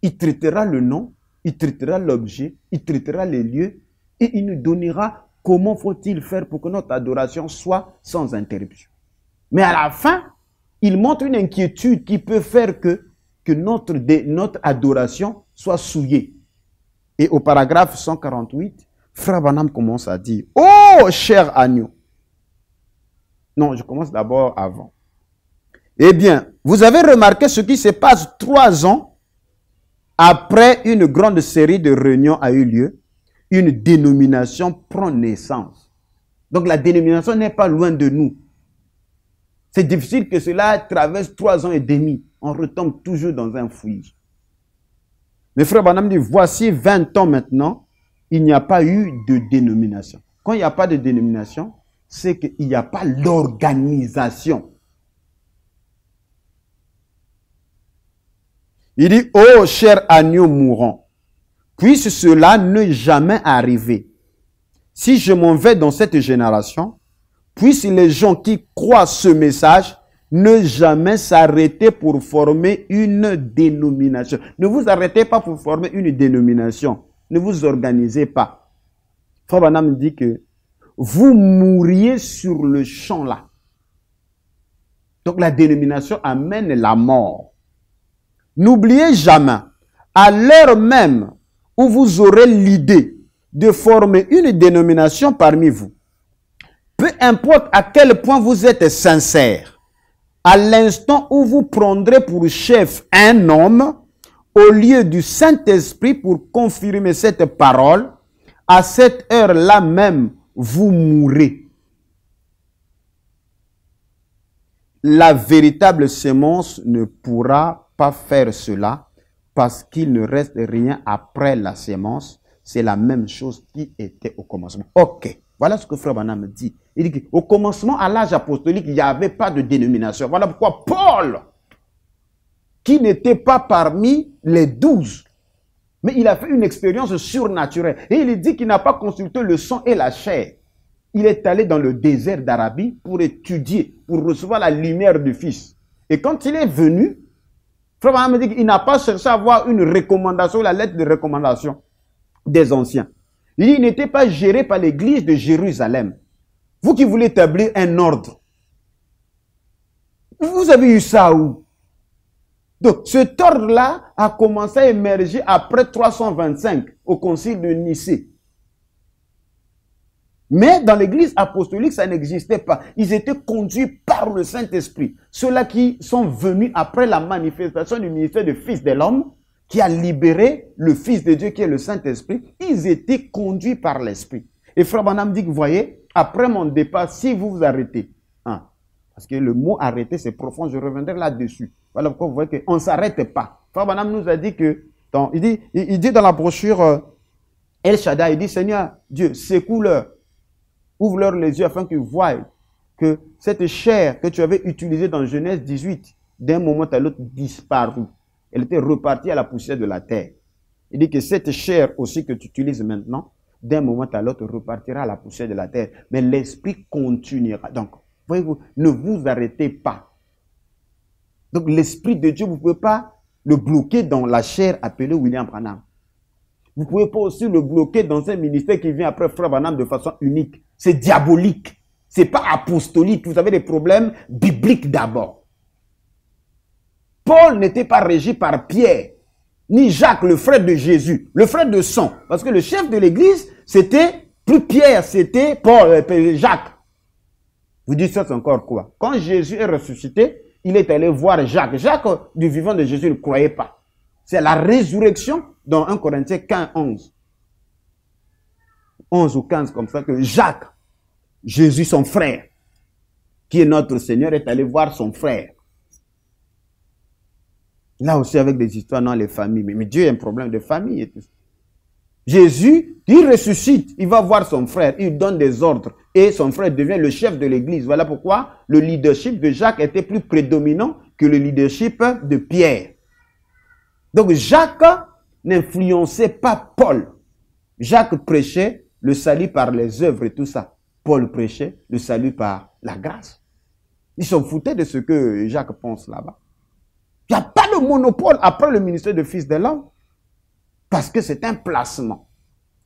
Il traitera le nom, il traitera l'objet, il traitera les lieux et il nous donnera comment faut-il faire pour que notre adoration soit sans interruption. Mais à la fin, il montre une inquiétude qui peut faire que, que notre, notre adoration soit souillée. Et au paragraphe 148, Frère Banam commence à dire, oh cher agneau. Non, je commence d'abord avant. Eh bien, vous avez remarqué ce qui se passe trois ans après une grande série de réunions a eu lieu. Une dénomination prend naissance. Donc la dénomination n'est pas loin de nous. C'est difficile que cela traverse trois ans et demi. On retombe toujours dans un fouillis. Mais frère Banam dit, voici 20 ans maintenant il n'y a pas eu de dénomination. Quand il n'y a pas de dénomination, c'est qu'il n'y a pas l'organisation. Il dit, oh, cher agneau mourant, puisse cela ne jamais arriver. Si je m'en vais dans cette génération, puisse les gens qui croient ce message ne jamais s'arrêter pour former une dénomination. Ne vous arrêtez pas pour former une dénomination. Ne vous organisez pas. Frère me dit que vous mourriez sur le champ là. Donc la dénomination amène la mort. N'oubliez jamais, à l'heure même où vous aurez l'idée de former une dénomination parmi vous, peu importe à quel point vous êtes sincère, à l'instant où vous prendrez pour chef un homme, au lieu du Saint-Esprit pour confirmer cette parole, à cette heure-là même, vous mourrez. La véritable semence ne pourra pas faire cela parce qu'il ne reste rien après la sémence. C'est la même chose qui était au commencement. Ok, voilà ce que Frère Banam dit. Il dit qu'au commencement, à l'âge apostolique, il n'y avait pas de dénomination. Voilà pourquoi Paul qui n'était pas parmi les douze. Mais il a fait une expérience surnaturelle. Et il dit qu'il n'a pas consulté le sang et la chair. Il est allé dans le désert d'Arabie pour étudier, pour recevoir la lumière du Fils. Et quand il est venu, Frère dit qu'il n'a pas cherché à avoir une recommandation, la lettre de recommandation des anciens. Il dit n'était pas géré par l'église de Jérusalem. Vous qui voulez établir un ordre, vous avez eu ça où donc ce ordre-là a commencé à émerger après 325 au concile de Nicée. Mais dans l'église apostolique, ça n'existait pas. Ils étaient conduits par le Saint-Esprit. Ceux-là qui sont venus après la manifestation du ministère du Fils de l'homme, qui a libéré le Fils de Dieu qui est le Saint-Esprit, ils étaient conduits par l'Esprit. Et Frère Banam dit que, vous voyez, après mon départ, si vous vous arrêtez, parce que le mot arrêter, c'est profond. Je reviendrai là-dessus. Voilà pourquoi vous voyez qu'on ne s'arrête pas. Frère nous a dit que, il, dit, il, dit dans la brochure euh, El Shaddai, il dit Seigneur, Dieu, secoue-leur, ouvre-leur les yeux afin qu'ils voient que cette chair que tu avais utilisée dans Genèse 18, d'un moment à l'autre, disparut. Elle était repartie à la poussière de la terre. Il dit que cette chair aussi que tu utilises maintenant, d'un moment à l'autre, repartira à la poussière de la terre. Mais l'esprit continuera. Donc, ne vous arrêtez pas. Donc l'Esprit de Dieu, vous ne pouvez pas le bloquer dans la chair appelée William Branham. Vous ne pouvez pas aussi le bloquer dans un ministère qui vient après Frère Branham de façon unique. C'est diabolique. Ce n'est pas apostolique. Vous avez des problèmes bibliques d'abord. Paul n'était pas régi par Pierre, ni Jacques, le frère de Jésus, le frère de Son. Parce que le chef de l'église, c'était plus Pierre, c'était Paul, euh, Jacques. Vous dites ça, c'est encore quoi Quand Jésus est ressuscité, il est allé voir Jacques. Jacques, du vivant de Jésus, ne croyait pas. C'est la résurrection dans 1 Corinthiens 15, 11. 11 ou 15, comme ça, que Jacques, Jésus, son frère, qui est notre Seigneur, est allé voir son frère. Là aussi, avec des histoires dans les familles. Mais, mais Dieu a un problème de famille et tout ça. Jésus, il ressuscite, il va voir son frère, il donne des ordres et son frère devient le chef de l'Église. Voilà pourquoi le leadership de Jacques était plus prédominant que le leadership de Pierre. Donc Jacques n'influençait pas Paul. Jacques prêchait le salut par les œuvres et tout ça. Paul prêchait le salut par la grâce. Ils s'en foutaient de ce que Jacques pense là-bas. Il n'y a pas de monopole après le ministère de Fils de l'homme. Parce que c'est un placement.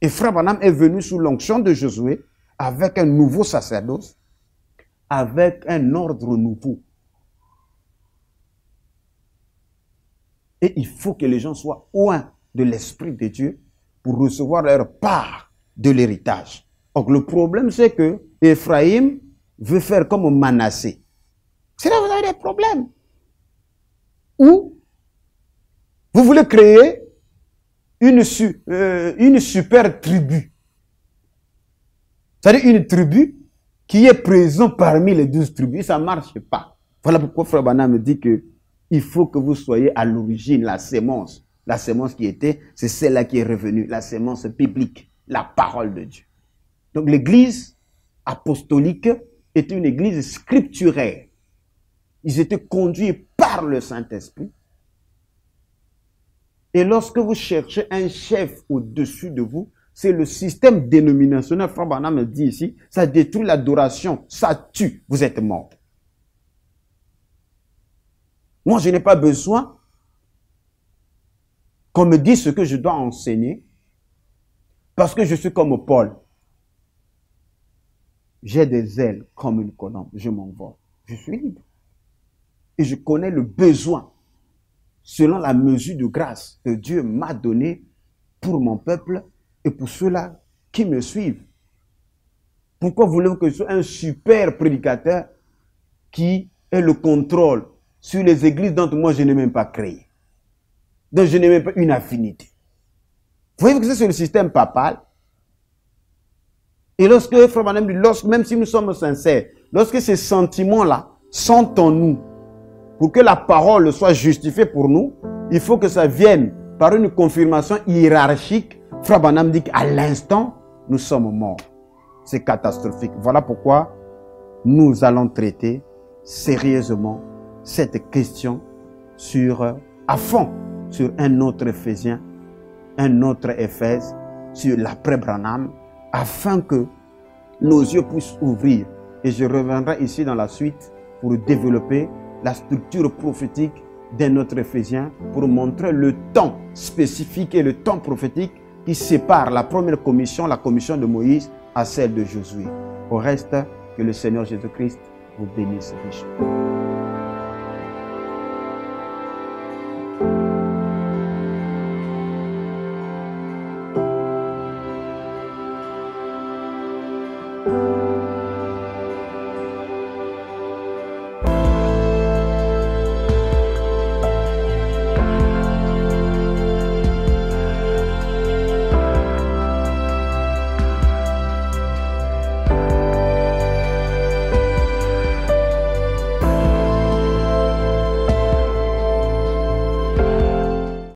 Et Frère est venu sous l'onction de Josué avec un nouveau sacerdoce, avec un ordre nouveau. Et il faut que les gens soient loin de l'Esprit de Dieu pour recevoir leur part de l'héritage. Donc le problème, c'est que Ephraim veut faire comme Manassé. C'est là que vous avez des problèmes. Ou vous voulez créer euh, une, super tribu. C'est-à-dire une tribu qui est présente parmi les douze tribus. Ça ne marche pas. Voilà pourquoi Frère Bana me dit que faut que vous soyez à l'origine, la sémence. La sémence qui était, c'est celle-là qui est revenue, la sémence biblique, la parole de Dieu. Donc l'église apostolique est une église scripturaire. Ils étaient conduits par le Saint-Esprit et lorsque vous cherchez un chef au-dessus de vous, c'est le système dénominationnel, Frère Bana me dit ici, ça détruit l'adoration, ça tue, vous êtes mort. Moi, je n'ai pas besoin qu'on me dise ce que je dois enseigner, parce que je suis comme Paul. J'ai des ailes comme une colombe, je m'envole, je suis libre. Et je connais le besoin selon la mesure de grâce que Dieu m'a donnée pour mon peuple et pour ceux-là qui me suivent. Pourquoi voulez-vous que je sois un super prédicateur qui ait le contrôle sur les églises dont moi je n'ai même pas créé, dont je n'ai même pas une affinité Vous voyez que c'est sur le système papal. Et lorsque, lorsque, même si nous sommes sincères, lorsque ces sentiments-là sont en nous, pour que la parole soit justifiée pour nous, il faut que ça vienne par une confirmation hiérarchique. Frabanam dit qu'à l'instant, nous sommes morts. C'est catastrophique. Voilà pourquoi nous allons traiter sérieusement cette question sur, à fond sur un autre Éphésien, un autre Éphèse, sur l'après Branham, afin que nos yeux puissent ouvrir. Et je reviendrai ici dans la suite pour développer la structure prophétique d'un autre Éphésien pour montrer le temps spécifique et le temps prophétique qui sépare la première commission, la commission de Moïse, à celle de Josué. Au reste, que le Seigneur Jésus-Christ vous bénisse richement.